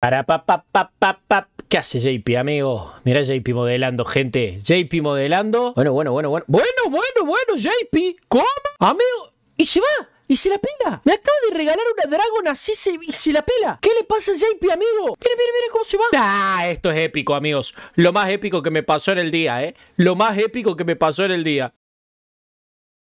Para pa, pa, pa, pa, ¿Qué hace JP, amigo? Mira JP modelando, gente. JP modelando. Bueno, bueno, bueno, bueno. Bueno, bueno, bueno, JP. ¿Cómo? Amigo. Y se va. Y se la pela. Me acaba de regalar una dragona así y se la pela. ¿Qué le pasa a JP, amigo? Mira mira mira cómo se va. Ah, esto es épico, amigos. Lo más épico que me pasó en el día, ¿eh? Lo más épico que me pasó en el día.